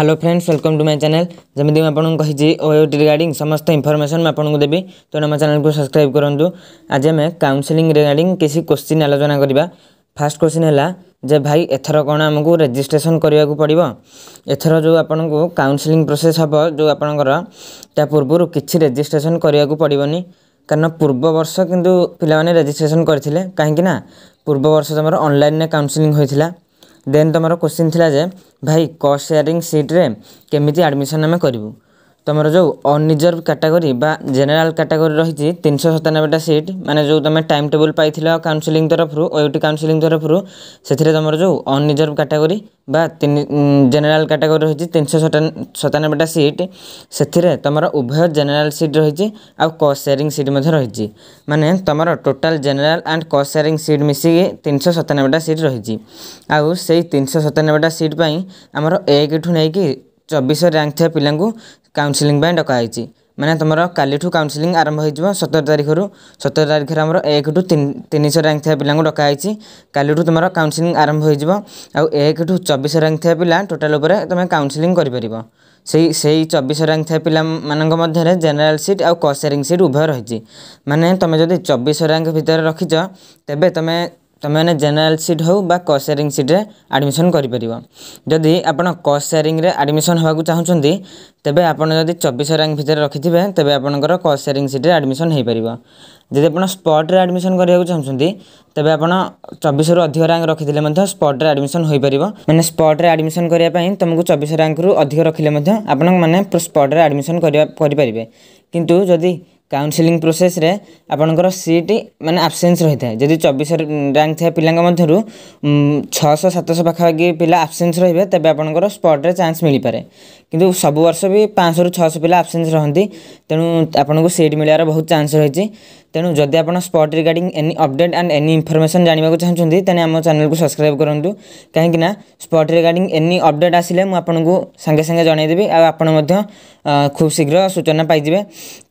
hello friends welcome to my channel যেমি আপনার কী ওএটি রিগার্ডিং সমস্ত ইনফরমেসন আপনার দেবি তেমন আমার চ্যানেলকে সবসক্রাইব করতু আজ আমি কাউন্সেলিং রিগার্ডিং কিছু কোশ্চিন আলোচনা করা ফার্স্ট কোশ্চিন হল যে ভাই এথর কোণ আমি রেজিষ্ট্রেসন করা পড়ব এথর যে আপনার কাউন্সেলিং প্রোসেস হব যে আপনার তা পূর্ব কিছু রেজিষ্ট্রেসন করা পড়বনি কারণ পূর্ব বর্ষ কিন্তু পিলা রেজিষ্ট্রেসন করে কিন্তু না পূর্ব বর্ষ তোমার অনলাইনে কাউন্সেলিং হয়েছিল ଦେନ୍ ତୁମର କୋଶ୍ଚିନ୍ ଥିଲା ଯେ ଭାଇ କଷ୍ଟ ସେୟାରିଂ ସିଟ୍ରେ କେମିତି ଆଡ଼ମିସନ୍ ଆମେ କରିବୁ ତୁମର ଯେଉଁ ଅନରିଜର୍ଭ କାଟାଗୋରୀ ବା ଜେନେରାଲ କାଟାଗୋରୀ ରହିଛି ତିନିଶହ ସତାନବେଟା ସିଟ୍ ମାନେ ଯେଉଁ ତୁମେ ଟାଇମ୍ ଟେବୁଲ୍ ପାଇଥିଲ କାଉନସିଲିଂ ତରଫରୁ ଓୟୁଟି କାଉନସିଲିଂ ତରଫରୁ ସେଥିରେ ତୁମର ଯେଉଁ ଅନରିଜର୍ଭ କାଟାଗୋରୀ ବା ତିନି ଜେନେରାଲ କାଟାଗୋରୀ ରହିଛି ତିନିଶହ ସତାନବେଟା ସିଟ୍ ସେଥିରେ ତୁମର ଉଭୟ ଜେନେରାଲ ସିଟ୍ ରହିଛି ଆଉ କଷ୍ଟ ସେୟାରିଂ ସିଟ୍ ମଧ୍ୟ ରହିଛି ମାନେ ତୁମର total general and cost sharing seat ମିଶିକି ତିନିଶହ ସତାନବେଟା ସିଟ୍ ରହିଛି ଆଉ ସେଇ ତିନିଶହ ସତାନବେଟା ସିଟ୍ ପାଇଁ ଆମର ଏକଠୁ ନେଇକି ଚବିଶ ର୍ୟାଙ୍କ ଥିବା ପିଲାଙ୍କୁ ପାଇଁ ଡକା ହେଇଛି ମାନେ ତୁମର କାଲିଠୁ କାଉନ୍ସେଲିଂ ଆରମ୍ଭ ହୋଇଯିବ ସତର ତାରିଖରୁ ସତର ତାରିଖରେ ଆମର ଏକଠୁ ତିନିଶହ ରାଙ୍କ ଥିବା ପିଲାଙ୍କୁ ଡକା ହେଇଛି କାଲିଠୁ ତୁମର କାଉନସିଲିଂ ଆରମ୍ଭ ହୋଇଯିବ ଆଉ ଏକଠୁ ଚବିଶ ରାଙ୍କ ଥିବା ପିଲା ଟୋଟାଲ୍ ଉପରେ ତୁମେ କାଉନସିଲିଂ କରିପାରିବ ସେଇ ସେଇ ଚବିଶ ରାଙ୍କ ଥିବା ପିଲାମାନଙ୍କ ମଧ୍ୟରେ ଜେନେରାଲ ସିଟ୍ ଆଉ କସେରିଂ ସିଟ୍ ଉଭୟ ରହିଛି ମାନେ ତୁମେ ଯଦି ଚବିଶ ରାଙ୍କ ଭିତରେ ରଖିଛ ତେବେ ତୁମେ ତୁମେମାନେ ଜେନେରାଲ୍ ସିଟ୍ ହେଉ ବା କସ୍ ସେୟାରିଂ ସିଟ୍ରେ ଆଡ଼ମିସନ୍ କରିପାରିବ ଯଦି ଆପଣ କସ୍ ସେୟାରିଂରେ ଆଡ଼ମିସନ୍ ହେବାକୁ ଚାହୁଁଛନ୍ତି ତେବେ ଆପଣ ଯଦି ଚବିଶ ର୍ୟାଙ୍କ ଭିତରେ ରଖିଥିବେ ତେବେ ଆପଣଙ୍କର କସ୍ ସେୟାରିଂ ସିଟ୍ରେ ଆଡ଼ମିସନ୍ ହୋଇପାରିବ ଯଦି ଆପଣ ସ୍ପଟ୍ରେ ଆଡ଼ମିସନ୍ କରିବାକୁ ଚାହୁଁଛନ୍ତି ତେବେ ଆପଣ ଚବିଶରୁ ଅଧିକ ର୍ୟାଙ୍କ ରଖିଥିଲେ ମଧ୍ୟ ସ୍ପଟ୍ରେ ଆଡ଼ମିସନ୍ ହୋଇପାରିବ ମାନେ ସ୍ପଟ୍ରେ ଆଡ଼ମିସନ୍ କରିବା ପାଇଁ ତୁମକୁ ଚବିଶ ର୍ୟାଙ୍କରୁ ଅଧିକ ରଖିଲେ ମଧ୍ୟ ଆପଣମାନେ ସ୍ପଟ୍ରେ ଆଡ଼ମିସନ୍ କରିବା କରିପାରିବେ କିନ୍ତୁ ଯଦି କାଉନସିଲିଂ ପ୍ରୋସେସ୍ରେ ଆପଣଙ୍କର ସିଟ୍ ମାନେ ଆବସେନ୍ସ ରହିଥାଏ ଯଦି ଚବିଶ ରାଙ୍କ ଥିବା ପିଲାଙ୍କ ମଧ୍ୟରୁ ଛଅଶହ ସାତଶହ ପାଖାପାଖି ପିଲା ଆବସେନ୍ସ ରହିବେ ତେବେ ଆପଣଙ୍କର ସ୍ପଟ୍ରେ ଚାନ୍ସ ମିଳିପାରେ କିନ୍ତୁ ସବୁ ବର୍ଷ ବି ପାଞ୍ଚଶହରୁ ଛଅଶହ ପିଲା ଆବସେନ୍ସ ରହନ୍ତି ତେଣୁ ଆପଣଙ୍କୁ ସିଟ୍ ମିଳିବାର ବହୁତ ଚାନ୍ସ ରହିଛି ତେଣୁ ଯଦି ଆପଣ spot regarding any update and any information ଜାଣିବାକୁ ଚାହୁଁଛନ୍ତି ତେଣୁ ଆମ ଚ୍ୟାନେଲକୁ ସବସ୍କ୍ରାଇବ୍ କରନ୍ତୁ କାହିଁକିନା ସ୍ପଟ୍ ରିଗାର୍ଡ଼ିଂ ଏନି ଅପଡ଼େଟ୍ ଆସିଲେ ମୁଁ ଆପଣଙ୍କୁ ସାଙ୍ଗେ ସାଙ୍ଗେ ଜଣାଇଦେବି ଆଉ ଆପଣ ମଧ୍ୟ ଖୁବ୍ ଶୀଘ୍ର ସୂଚନା ପାଇଯିବେ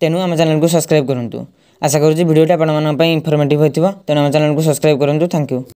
ତେଣୁ ଆମ ଚ୍ୟାନେଲକୁ ସବସ୍କ୍ରାଇବ୍ କରନ୍ତୁ ଆଶା କରୁଛି ଭିଡ଼ିଓଟି ଆପଣମାନଙ୍କ ପାଇଁ ଇନଫର୍ମେଟିଭ୍ ହୋଇଥିବ ତେଣୁ ଆମ ଚ୍ୟାନେଲକୁ ସବସ୍କ୍ରାଇବ୍ କରନ୍ତୁ ଥ୍ୟାଙ୍କ ୟୁ